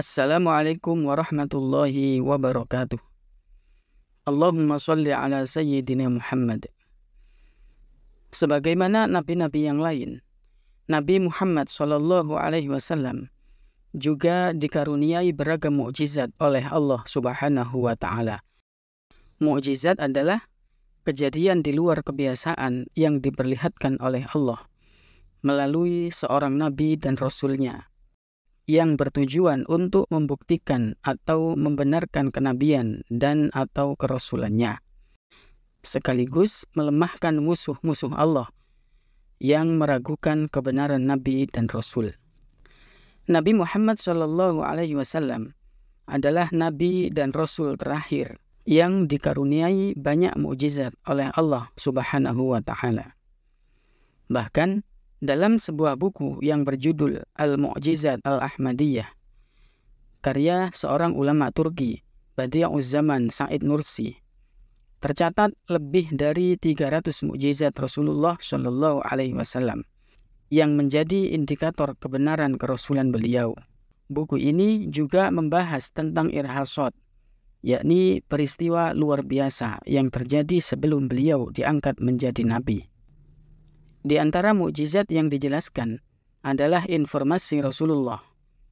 Assalamualaikum warahmatullahi wabarakatuh. Allahumma salli ala sayyidina Muhammad. Sebagaimana nabi-nabi yang lain, Nabi Muhammad sallallahu alaihi wasallam juga dikaruniai beragam mukjizat oleh Allah Subhanahu wa taala. Mukjizat adalah kejadian di luar kebiasaan yang diperlihatkan oleh Allah melalui seorang nabi dan rasulnya yang bertujuan untuk membuktikan atau membenarkan kenabian dan atau kerasulannya. Sekaligus melemahkan musuh-musuh Allah yang meragukan kebenaran Nabi dan Rasul. Nabi Muhammad Shallallahu Alaihi Wasallam adalah Nabi dan Rasul terakhir yang dikaruniai banyak mujizat oleh Allah Subhanahu Wa Taala. Bahkan dalam sebuah buku yang berjudul Al-Mu'jizat Al-Ahmadiyah karya seorang ulama Turki Badia'uz Zaman Said Nursi tercatat lebih dari 300 mukjizat Rasulullah Shallallahu alaihi wasallam yang menjadi indikator kebenaran kerasulan beliau. Buku ini juga membahas tentang irhasot, yakni peristiwa luar biasa yang terjadi sebelum beliau diangkat menjadi nabi. Di antara mukjizat yang dijelaskan adalah informasi Rasulullah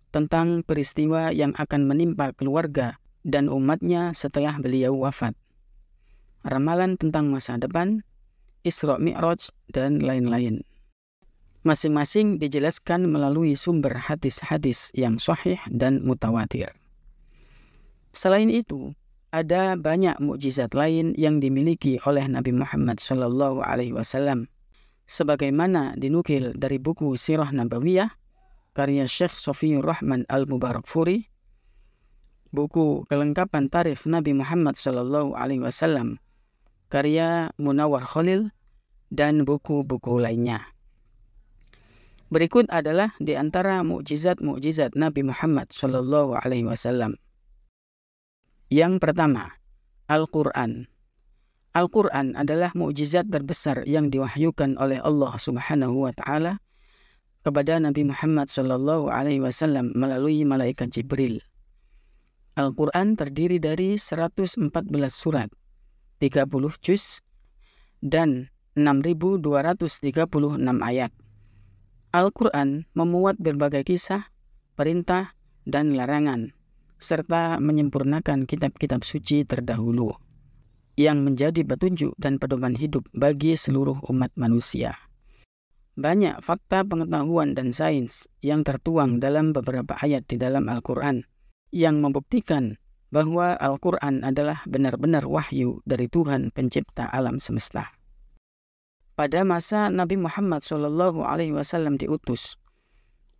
tentang peristiwa yang akan menimpa keluarga dan umatnya setelah beliau wafat. Ramalan tentang masa depan, Isra Mi'raj, dan lain-lain. Masing-masing dijelaskan melalui sumber hadis-hadis yang sahih dan mutawatir. Selain itu, ada banyak mukjizat lain yang dimiliki oleh Nabi Muhammad SAW. Alaihi Wasallam sebagaimana dinukil dari buku Sirah Nabawiyah karya Syekh Sofiyur Rahman al Mubarakfuri, buku kelengkapan tarif Nabi Muhammad Shallallahu Alaihi Wasallam karya Munawar Khalil dan buku-buku lainnya. Berikut adalah di antara mukjizat-mukjizat Nabi Muhammad Shallallahu Alaihi Wasallam. Yang pertama, Al-Quran. Al-Quran adalah mukjizat terbesar yang diwahyukan oleh Allah Subhanahu wa taala kepada Nabi Muhammad Shallallahu alaihi wasallam melalui malaikat Jibril. Al-Qur'an terdiri dari 114 surat, 30 juz dan 6236 ayat. Al-Qur'an memuat berbagai kisah, perintah dan larangan serta menyempurnakan kitab-kitab suci terdahulu yang menjadi petunjuk dan pedoman hidup bagi seluruh umat manusia. Banyak fakta pengetahuan dan sains yang tertuang dalam beberapa ayat di dalam Al-Quran yang membuktikan bahwa Al-Quran adalah benar-benar wahyu dari Tuhan pencipta alam semesta. Pada masa Nabi Muhammad saw diutus,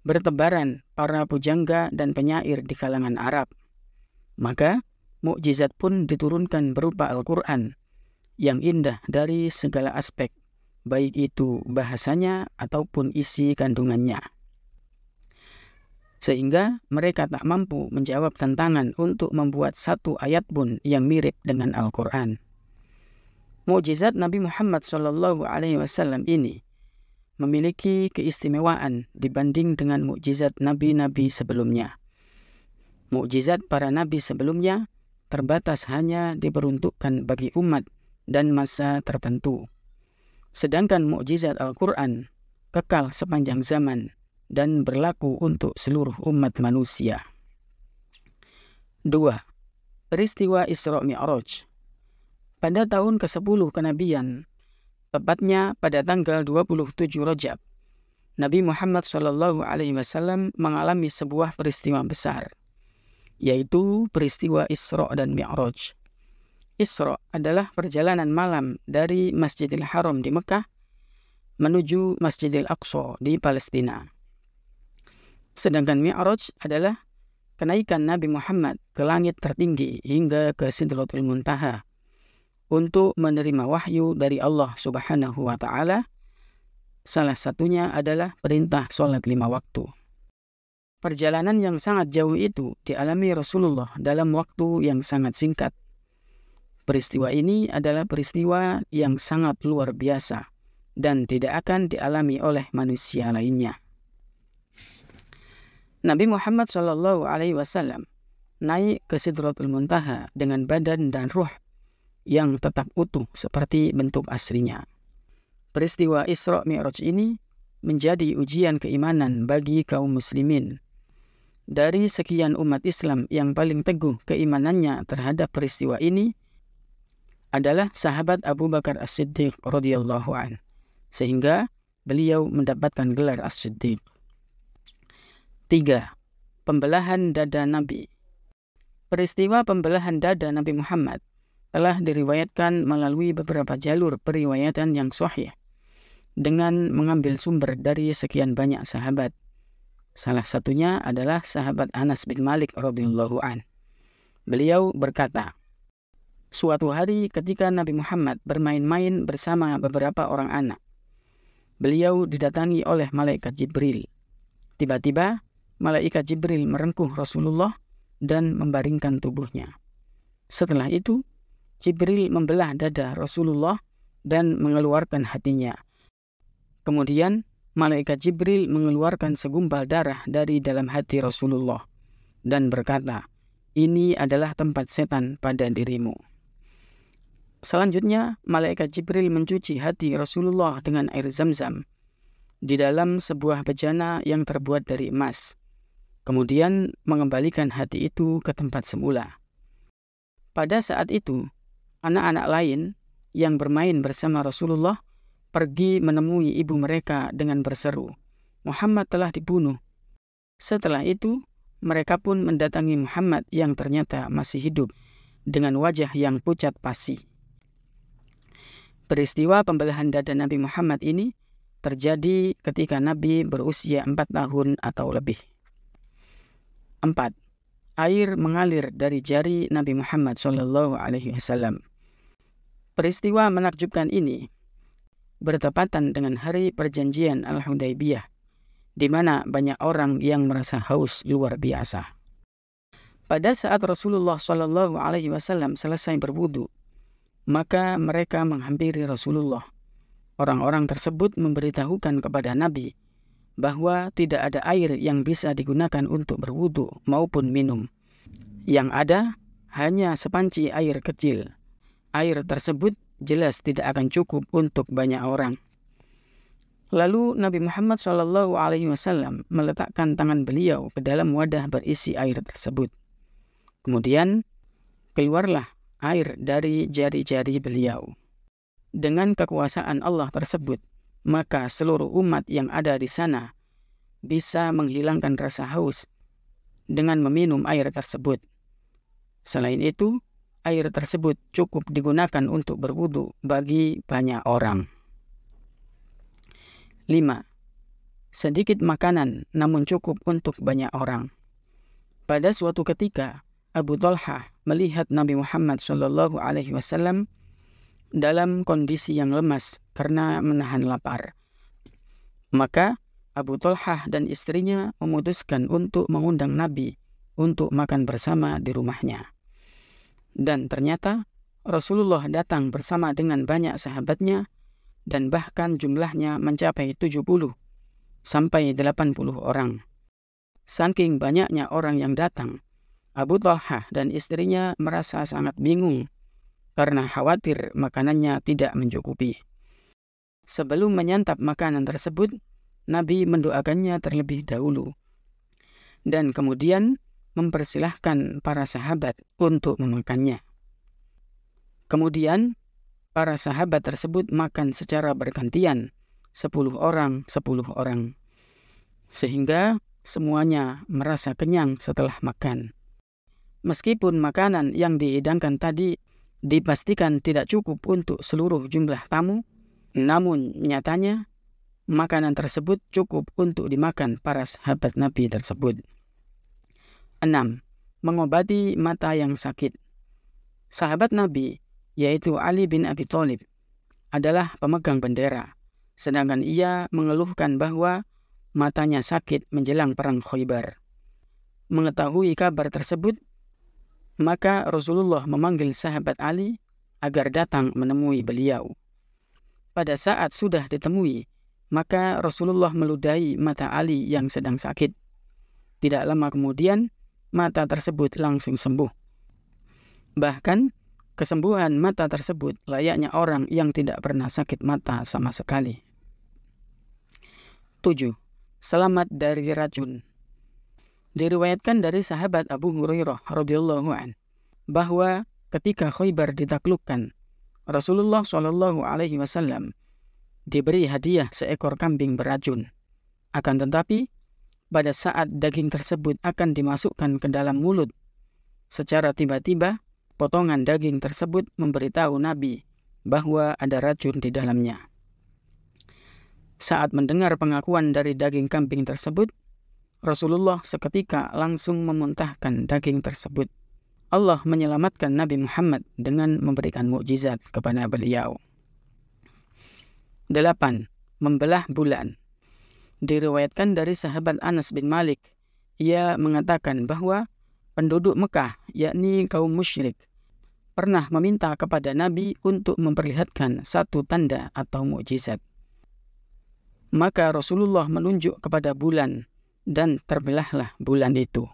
bertebaran para pujangga dan penyair di kalangan Arab. Maka mukjizat pun diturunkan berupa Al-Quran yang indah dari segala aspek, baik itu bahasanya ataupun isi kandungannya. Sehingga mereka tak mampu menjawab tantangan untuk membuat satu ayat pun yang mirip dengan Al-Quran. Mukjizat Nabi Muhammad SAW ini memiliki keistimewaan dibanding dengan mukjizat nabi-nabi sebelumnya. Mukjizat para nabi sebelumnya terbatas hanya diperuntukkan bagi umat dan masa tertentu. Sedangkan mukjizat Al-Quran kekal sepanjang zaman dan berlaku untuk seluruh umat manusia. 2. Peristiwa Isra Mi'raj Pada tahun ke-10 kenabian, tepatnya pada tanggal 27 Rajab, Nabi Muhammad saw mengalami sebuah peristiwa besar yaitu peristiwa Isra dan Mi'raj. Isra adalah perjalanan malam dari Masjidil Haram di Mekah menuju Masjidil Aqsa di Palestina. Sedangkan Mi'raj adalah kenaikan Nabi Muhammad ke langit tertinggi hingga ke Sidratul Muntaha untuk menerima wahyu dari Allah Subhanahu wa taala. Salah satunya adalah perintah sholat lima waktu. Perjalanan yang sangat jauh itu dialami Rasulullah dalam waktu yang sangat singkat. Peristiwa ini adalah peristiwa yang sangat luar biasa dan tidak akan dialami oleh manusia lainnya. Nabi Muhammad Shallallahu Alaihi Wasallam naik ke Sidratul Muntaha dengan badan dan ruh yang tetap utuh seperti bentuk aslinya. Peristiwa Isra Mi'raj ini menjadi ujian keimanan bagi kaum muslimin dari sekian umat Islam yang paling teguh keimanannya terhadap peristiwa ini adalah sahabat Abu Bakar As-Siddiq radhiyallahu an. Sehingga beliau mendapatkan gelar As-Siddiq. 3. Pembelahan dada Nabi. Peristiwa pembelahan dada Nabi Muhammad telah diriwayatkan melalui beberapa jalur periwayatan yang sahih dengan mengambil sumber dari sekian banyak sahabat Salah satunya adalah sahabat Anas bin Malik radhiyallahu an. Beliau berkata, Suatu hari ketika Nabi Muhammad bermain-main bersama beberapa orang anak, beliau didatangi oleh malaikat Jibril. Tiba-tiba, malaikat Jibril merengkuh Rasulullah dan membaringkan tubuhnya. Setelah itu, Jibril membelah dada Rasulullah dan mengeluarkan hatinya. Kemudian, malaikat Jibril mengeluarkan segumpal darah dari dalam hati Rasulullah dan berkata, "Ini adalah tempat setan pada dirimu." Selanjutnya, malaikat Jibril mencuci hati Rasulullah dengan air zam-zam di dalam sebuah bejana yang terbuat dari emas, kemudian mengembalikan hati itu ke tempat semula. Pada saat itu, anak-anak lain yang bermain bersama Rasulullah pergi menemui ibu mereka dengan berseru, Muhammad telah dibunuh. Setelah itu, mereka pun mendatangi Muhammad yang ternyata masih hidup dengan wajah yang pucat pasi. Peristiwa pembelahan dada Nabi Muhammad ini terjadi ketika Nabi berusia empat tahun atau lebih. 4. Air mengalir dari jari Nabi Muhammad saw. Peristiwa menakjubkan ini bertepatan dengan hari perjanjian al hudaibiyah di mana banyak orang yang merasa haus luar biasa. Pada saat Rasulullah Shallallahu Alaihi Wasallam selesai berwudhu, maka mereka menghampiri Rasulullah. Orang-orang tersebut memberitahukan kepada Nabi bahwa tidak ada air yang bisa digunakan untuk berwudhu maupun minum. Yang ada hanya sepanci air kecil. Air tersebut jelas tidak akan cukup untuk banyak orang. Lalu Nabi Muhammad Shallallahu Alaihi Wasallam meletakkan tangan beliau ke dalam wadah berisi air tersebut. Kemudian keluarlah air dari jari-jari beliau. Dengan kekuasaan Allah tersebut, maka seluruh umat yang ada di sana bisa menghilangkan rasa haus dengan meminum air tersebut. Selain itu, air tersebut cukup digunakan untuk berwudu bagi banyak orang. 5. Sedikit makanan namun cukup untuk banyak orang. Pada suatu ketika, Abu Talha melihat Nabi Muhammad Shallallahu Alaihi Wasallam dalam kondisi yang lemas karena menahan lapar. Maka Abu Talha dan istrinya memutuskan untuk mengundang Nabi untuk makan bersama di rumahnya. Dan ternyata Rasulullah datang bersama dengan banyak sahabatnya dan bahkan jumlahnya mencapai 70 sampai 80 orang. Saking banyaknya orang yang datang, Abu Talha dan istrinya merasa sangat bingung karena khawatir makanannya tidak mencukupi. Sebelum menyantap makanan tersebut, Nabi mendoakannya terlebih dahulu. Dan kemudian mempersilahkan para sahabat untuk memakannya. Kemudian, para sahabat tersebut makan secara bergantian, sepuluh orang, sepuluh orang. Sehingga semuanya merasa kenyang setelah makan. Meskipun makanan yang dihidangkan tadi dipastikan tidak cukup untuk seluruh jumlah tamu, namun nyatanya makanan tersebut cukup untuk dimakan para sahabat Nabi tersebut. 6. Mengobati mata yang sakit. Sahabat Nabi, yaitu Ali bin Abi Thalib, adalah pemegang bendera, sedangkan ia mengeluhkan bahwa matanya sakit menjelang perang Khaybar. Mengetahui kabar tersebut, maka Rasulullah memanggil sahabat Ali agar datang menemui beliau. Pada saat sudah ditemui, maka Rasulullah meludahi mata Ali yang sedang sakit. Tidak lama kemudian, mata tersebut langsung sembuh. Bahkan, kesembuhan mata tersebut layaknya orang yang tidak pernah sakit mata sama sekali. 7. Selamat dari racun Diriwayatkan dari sahabat Abu Hurairah radhiyallahu an bahwa ketika Khaybar ditaklukkan, Rasulullah Shallallahu alaihi wasallam diberi hadiah seekor kambing beracun. Akan tetapi, pada saat daging tersebut akan dimasukkan ke dalam mulut. Secara tiba-tiba, potongan daging tersebut memberitahu Nabi bahwa ada racun di dalamnya. Saat mendengar pengakuan dari daging kambing tersebut, Rasulullah seketika langsung memuntahkan daging tersebut. Allah menyelamatkan Nabi Muhammad dengan memberikan mukjizat kepada beliau. 8. Membelah bulan diriwayatkan dari sahabat Anas bin Malik. Ia mengatakan bahwa penduduk Mekah, yakni kaum musyrik, pernah meminta kepada Nabi untuk memperlihatkan satu tanda atau mukjizat. Maka Rasulullah menunjuk kepada bulan dan terbelahlah bulan itu.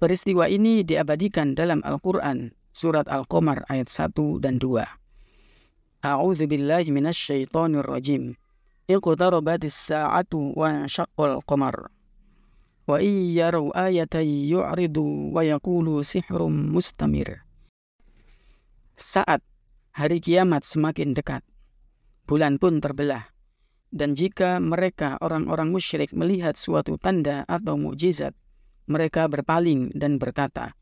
Peristiwa ini diabadikan dalam Al-Quran, surat Al-Qamar ayat 1 dan 2. A'udzubillahi rajim iqtarabatis sa'atu wa syaqqal qamar wa ayatan yu'ridu wa yaqulu saat hari kiamat semakin dekat bulan pun terbelah dan jika mereka orang-orang musyrik melihat suatu tanda atau mujizat, mereka berpaling dan berkata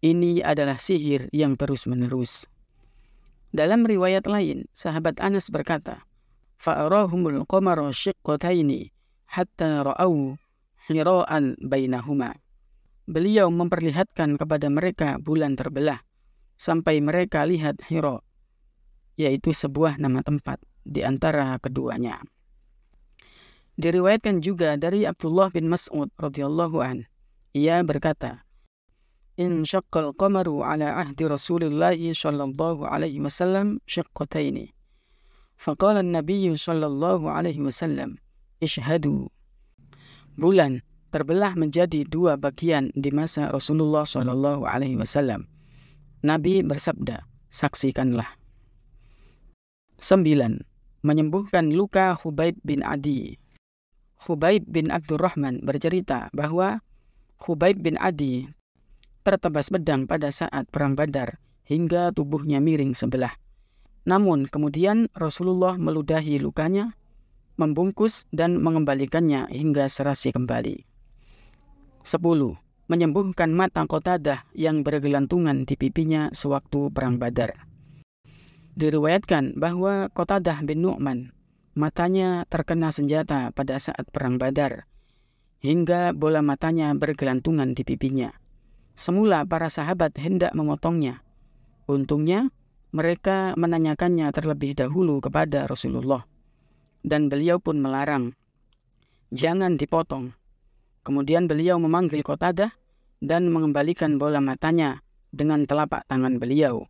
ini adalah sihir yang terus-menerus dalam riwayat lain sahabat Anas berkata فأراهم القمر شقتين حتى رأوا حراء بينهما Beliau memperlihatkan kepada mereka bulan terbelah sampai mereka lihat Hiro, yaitu sebuah nama tempat di antara keduanya. Diriwayatkan juga dari Abdullah bin Mas'ud radhiyallahu an. Ia berkata, "In syaqqal qamaru ala ahdi Rasulillah shallallahu alaihi wasallam syaqqataini." Faqala Nabi sallallahu alaihi wasallam, "Ishhadu." Bulan terbelah menjadi dua bagian di masa Rasulullah sallallahu alaihi wasallam. Nabi bersabda, "Saksikanlah." 9. Menyembuhkan luka Khubaib bin Adi. Khubaib bin Abdurrahman bercerita bahwa Khubaib bin Adi tertebas pedang pada saat perang Badar hingga tubuhnya miring sebelah. Namun kemudian Rasulullah meludahi lukanya, membungkus dan mengembalikannya hingga serasi kembali. 10. Menyembuhkan mata kotadah yang bergelantungan di pipinya sewaktu Perang Badar. Diriwayatkan bahwa Kotadah bin Nu'man matanya terkena senjata pada saat Perang Badar, hingga bola matanya bergelantungan di pipinya. Semula para sahabat hendak memotongnya. Untungnya, mereka menanyakannya terlebih dahulu kepada Rasulullah, dan beliau pun melarang, "Jangan dipotong." Kemudian beliau memanggil Kotadah dan mengembalikan bola matanya dengan telapak tangan beliau.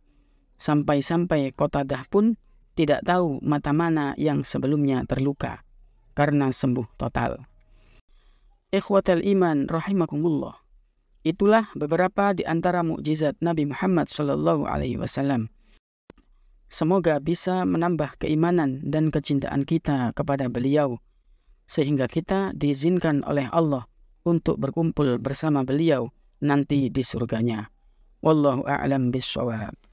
Sampai-sampai Kotadah pun tidak tahu mata mana yang sebelumnya terluka karena sembuh total. Ikhwatal iman rahimakumullah. Itulah beberapa di antara mukjizat Nabi Muhammad saw. alaihi wasallam. Semoga bisa menambah keimanan dan kecintaan kita kepada beliau, sehingga kita diizinkan oleh Allah untuk berkumpul bersama beliau nanti di surganya. Wallahu a'lam bishawab.